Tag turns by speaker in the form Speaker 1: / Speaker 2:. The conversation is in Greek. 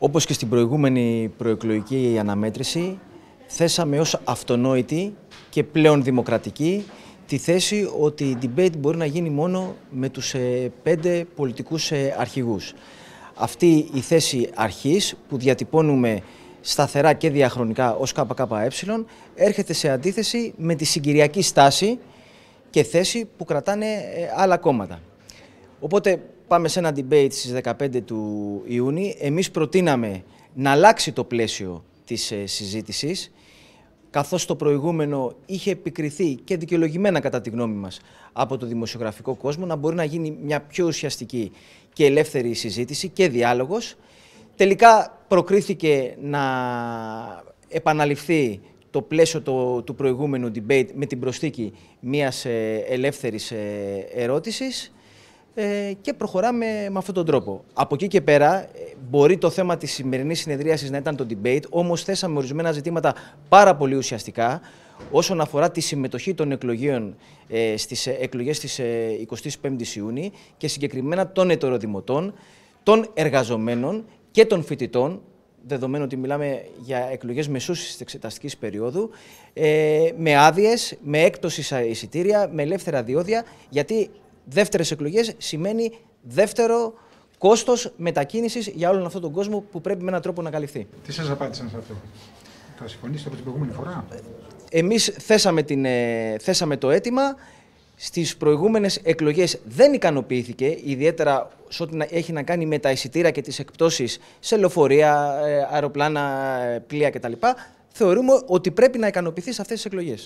Speaker 1: Όπως και στην προηγούμενη προεκλογική αναμέτρηση, θέσαμε ως αυτονόητη και πλέον δημοκρατική τη θέση ότι η debate μπορεί να γίνει μόνο με τους ε, πέντε πολιτικούς ε, αρχηγούς. Αυτή η θέση αρχής που διατυπώνουμε σταθερά και διαχρονικά ως ΚΚΕ έρχεται σε αντίθεση με τη συγκυριακή στάση και θέση που κρατάνε ε, άλλα κόμματα. Οπότε Πάμε σε ένα debate στις 15 του Ιούνιου. Εμείς προτείναμε να αλλάξει το πλαίσιο της ε, συζήτησης, καθώς το προηγούμενο είχε επικριθεί και δικαιολογημένα κατά τη γνώμη μας από το δημοσιογραφικό κόσμο, να μπορεί να γίνει μια πιο ουσιαστική και ελεύθερη συζήτηση και διάλογος. Τελικά προκρίθηκε να επαναληφθεί το πλαίσιο το, του προηγούμενου debate με την προσθήκη μιας ε, ελεύθερης ε, ερώτησης. Ε, και προχωράμε με αυτόν τον τρόπο. Από εκεί και πέρα, ε, μπορεί το θέμα της σημερινής συνεδρίασης να ήταν το debate, όμως θέσαμε ορισμένα ζητήματα πάρα πολύ ουσιαστικά όσον αφορά τη συμμετοχή των εκλογείων ε, στις ε, εκλογές της 25ης Ιούνιου και συγκεκριμένα των ετεροδημοτών, των εργαζομένων και των φοιτητών, δεδομένου ότι μιλάμε για εκλογές μεσούς της εξεταστικής περίοδου, με άδειες, με έκπτωση εισιτήρια, με ελεύθερα διόδια, γιατί δεύτερες εκλογές σημαίνει δεύτερο κόστος μετακίνησης για όλον αυτόν τον κόσμο που πρέπει με έναν τρόπο να καλυφθεί. Τι σας απάντησαν σε αυτό, Θα συμφωνήσετε από την προηγούμενη φορά. Εμείς θέσαμε, την, ε, θέσαμε το αίτημα. Στις προηγούμενες εκλογές δεν ικανοποιήθηκε, ιδιαίτερα σε ό,τι έχει να κάνει με τα εισιτήρια και τις εκπτώσεις σε λεωφορεία, ε, αεροπλάνα, ε, πλοία κτλ. Θεωρούμε ότι πρέπει να ικανοποιηθεί σε αυτές τις εκλογές.